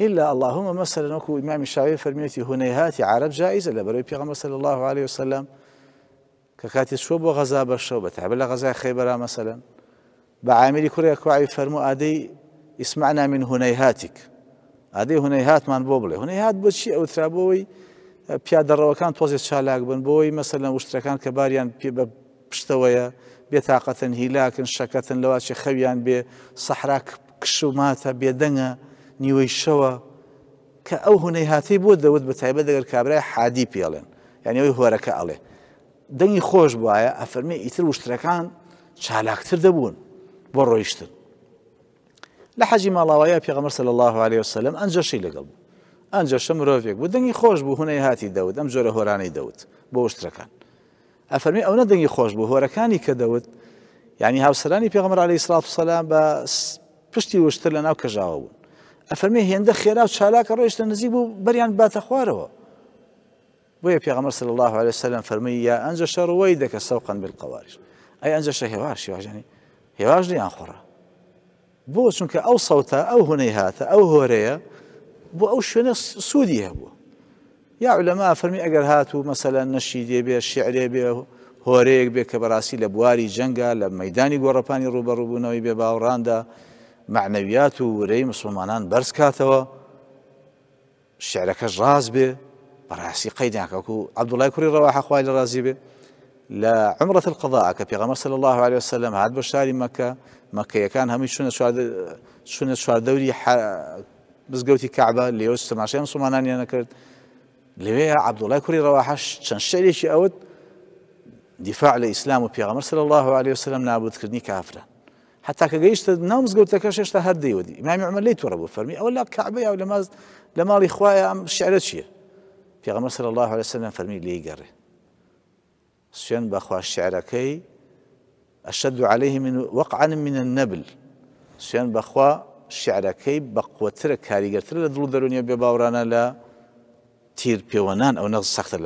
إلا اللهم مثلا وكو إمام الشافعي فرميتي هنيهاتي عرب جائزة لبروي بيغم صلى الله عليه وسلم كاتي شوب بو بشوب بشو غزا خيبرا مثلا بعاملي كوريا كواعي فرمو أدي اسمعنا من هنيهاتك أدي هنيهات من بوبلي هنيهات بوشي أو ثرابوي پیاده ڕەوەکان تۆزێت چالاک بن بوي مثلا وشتركان کە باریان پێ بە پشتەوەیە بێتاقەتەن هیلاکن شەکەتن لەواچی خەویان بێ سەحراک نیوەی شەوە کە ئەو هوەی هاتی بۆ دەوت بە تایبە دەگەر کابرای حادی پێڵێن یانەوەی هۆرەکە ئەڵێ دەنگی خۆش بواە ئەفەرمی ئیتر وشترەکان چالاکتر دەبوون بۆ ڕۆیشتن لە حەجی ماڵاوایە پێغەمە سل الله عليه وسلم ئەنجەشی لەگەڵ بوو ئەنجەشە مرۆڤێک بوو دەنگی خۆش بوو هوەی هاتی دەوت ئەم جۆرە هۆرانەی دەوت بۆ وشترەکان ئەفەرمی ئەوە دەنگی خۆش بوو هۆرەکانی کە دەوت ینی هاوسرانی پێغمەر علی سلااف سەسلام بە پشتی وشتر لە ناو کەژاوە بوون افرمي هند خيرا وشالاك رويش تنزيب بريان بات اخواره ويا في غمر صلى الله عليه وسلم فرمي يا انزش رويدك سوقا بالقوارج اي انزش هواش يعني هواش لي انخرا بو شنك او صوتا او هنيهاتا او هوريا بو او شنو سودي هو يا علماء فرمي اجر هاتو مثلا نشيدي بيا الشعري بيا هوريك بيا كبراسي لبواري جنجا لميداني غورباني روبا روبونوي بيه باوراندا معنەویات و ورەی مسلمانان بەرز کاتەوە شعرەکەش ڕاز بێ بەڕاستی قەیدناکەکو عبد الله كوري ڕەواحەخوای لە الرازي به لا عمرة القضاء کە پێغەمە سەل الله عليه وسلم بشاري مكة مكة كان هات شنو شاری مەکە مەکەیەکان هەمی شوونە شوونە چواردەوری بزگەوتی کەعبە لێوە تەماشای مسلمانانیان نەکرد لەوێ عبد الله كوري چەند شەرێکی ئەوت دیفاع لە ئیسلام و پێغەمە صلى الله عليه وسلم نابودکردنی كافره حتا کە گەیشتە ناو مزگەوتەکە شێشتا هەردەیوەدی ئیمامی عمر لی تۆڕە بۆ فەرمی ئەوە لا کعبە یا لە لما لي ماڵی خوایە ئەم شعرە چییە پێغەمبەر صلی الله عليه وسلم فرمي لي قري گەڕێ سوێن بەخوا كي أشد عليه من وقعا من النبل سوێن بەخوا شعرەکەی بە قوترە کاریگەرتر لە دڵ دەرونیە بێ باورانە لە تیر پێوەنان ئەو نەز سەختە لە